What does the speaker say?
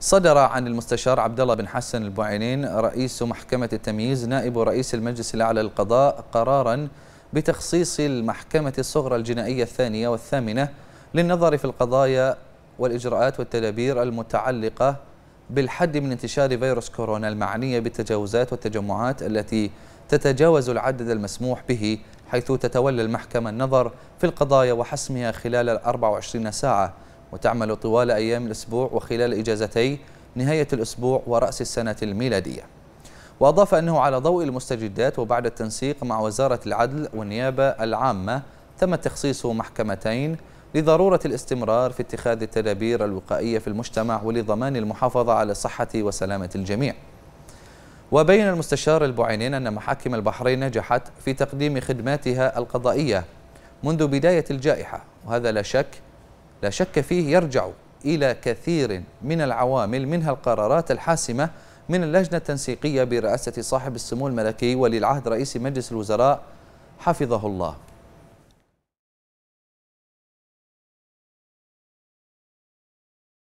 صدر عن المستشار عبد الله بن حسن البعينين رئيس محكمة التمييز نائب رئيس المجلس الأعلى للقضاء قرارا بتخصيص المحكمة الصغرى الجنائية الثانية والثامنة للنظر في القضايا والإجراءات والتدابير المتعلقة بالحد من انتشار فيروس كورونا المعنية بالتجاوزات والتجمعات التي تتجاوز العدد المسموح به حيث تتولى المحكمة النظر في القضايا وحسمها خلال 24 ساعة وتعمل طوال أيام الأسبوع وخلال إجازتي نهاية الأسبوع ورأس السنة الميلادية وأضاف أنه على ضوء المستجدات وبعد التنسيق مع وزارة العدل والنيابة العامة تم تخصيص محكمتين لضرورة الاستمرار في اتخاذ التدابير الوقائية في المجتمع ولضمان المحافظة على صحة وسلامة الجميع وبين المستشار البعينين أن محاكم البحرين نجحت في تقديم خدماتها القضائية منذ بداية الجائحة وهذا لا شك لا شك فيه يرجع إلى كثير من العوامل منها القرارات الحاسمة من اللجنة التنسيقية برئاسة صاحب السمو الملكي ولي العهد رئيس مجلس الوزراء حفظه الله